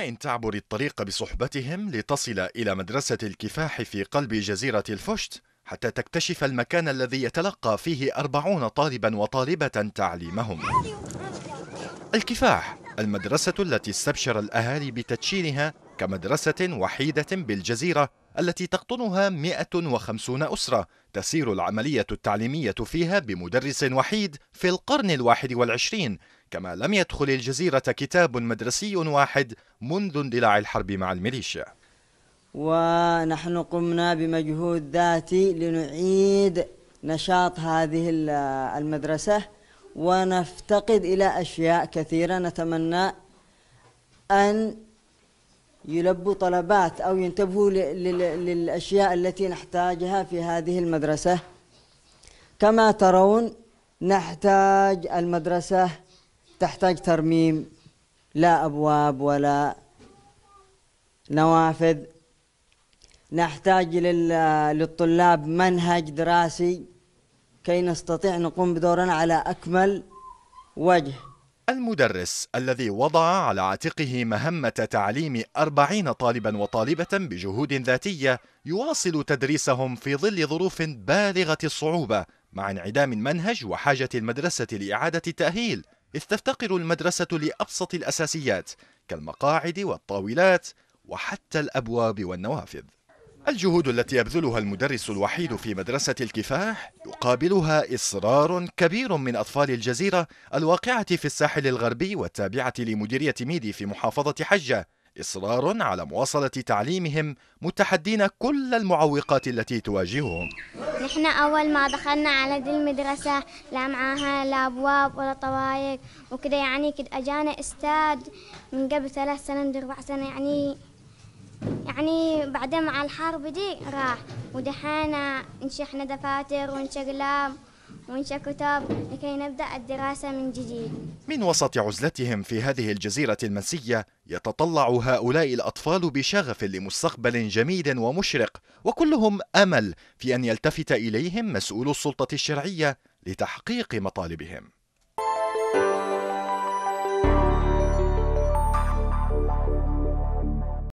إن تعبر الطريق بصحبتهم لتصل إلى مدرسة الكفاح في قلب جزيرة الفشت حتى تكتشف المكان الذي يتلقى فيه أربعون طالبا وطالبة تعليمهم الكفاح المدرسة التي استبشر الأهالي بتدشينها كمدرسة وحيدة بالجزيرة التي تقطنها 150 أسرة تسير العملية التعليمية فيها بمدرس وحيد في القرن الواحد والعشرين كما لم يدخل الجزيرة كتاب مدرسي واحد منذ اندلاع الحرب مع الميليشيا ونحن قمنا بمجهود ذاتي لنعيد نشاط هذه المدرسة ونفتقد إلى أشياء كثيرة نتمنى أن يلبوا طلبات أو ينتبهوا للأشياء التي نحتاجها في هذه المدرسة كما ترون نحتاج المدرسة تحتاج ترميم لا أبواب ولا نوافذ نحتاج للطلاب منهج دراسي كي نستطيع نقوم بدورنا على أكمل وجه المدرس الذي وضع على عاتقه مهمة تعليم أربعين طالبا وطالبة بجهود ذاتية يواصل تدريسهم في ظل ظروف بالغة الصعوبة مع انعدام المنهج وحاجة المدرسة لإعادة التأهيل إذ تفتقر المدرسة لأبسط الأساسيات كالمقاعد والطاولات وحتى الأبواب والنوافذ الجهود التي يبذلها المدرس الوحيد في مدرسة الكفاح يقابلها إصرار كبير من أطفال الجزيرة الواقعة في الساحل الغربي والتابعة لمديرية ميدي في محافظة حجة إصرار على مواصلة تعليمهم متحدين كل المعوقات التي تواجههم نحن أول ما دخلنا على دي المدرسة لا معاها لا أبواب ولا طوايق وكذا يعني كده أجانا أستاذ من قبل ثلاث سنين أربع سنة يعني يعني بعدين مع الحرب دي راح ودحين نشحن دفاتر ونشقلام أقلام وانشا كتاب لكي نبدأ الدراسة من جديد من وسط عزلتهم في هذه الجزيرة المنسية يتطلع هؤلاء الأطفال بشغف لمستقبل جميل ومشرق وكلهم أمل في أن يلتفت إليهم مسؤول السلطة الشرعية لتحقيق مطالبهم